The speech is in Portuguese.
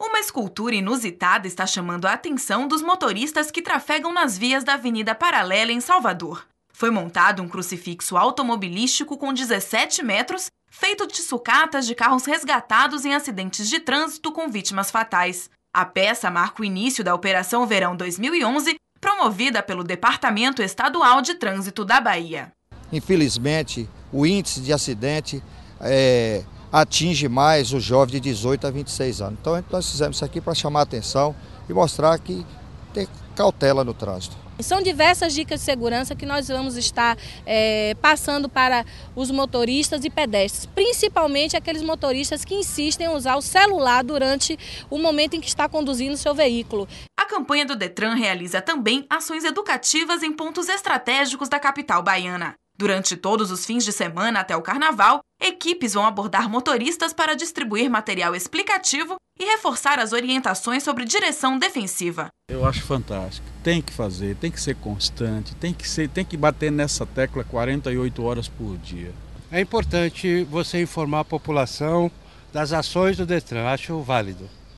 Uma escultura inusitada está chamando a atenção dos motoristas que trafegam nas vias da Avenida Paralela, em Salvador. Foi montado um crucifixo automobilístico com 17 metros, feito de sucatas de carros resgatados em acidentes de trânsito com vítimas fatais. A peça marca o início da Operação Verão 2011, promovida pelo Departamento Estadual de Trânsito da Bahia. Infelizmente, o índice de acidente é, atinge mais o jovem de 18 a 26 anos. Então, então nós fizemos isso aqui para chamar a atenção e mostrar que tem cautela no trânsito. São diversas dicas de segurança que nós vamos estar é, passando para os motoristas e pedestres, principalmente aqueles motoristas que insistem em usar o celular durante o momento em que está conduzindo seu veículo. A campanha do Detran realiza também ações educativas em pontos estratégicos da capital baiana. Durante todos os fins de semana até o carnaval, equipes vão abordar motoristas para distribuir material explicativo e reforçar as orientações sobre direção defensiva. Eu acho fantástico. Tem que fazer, tem que ser constante, tem que, ser, tem que bater nessa tecla 48 horas por dia. É importante você informar a população das ações do Detran, acho válido.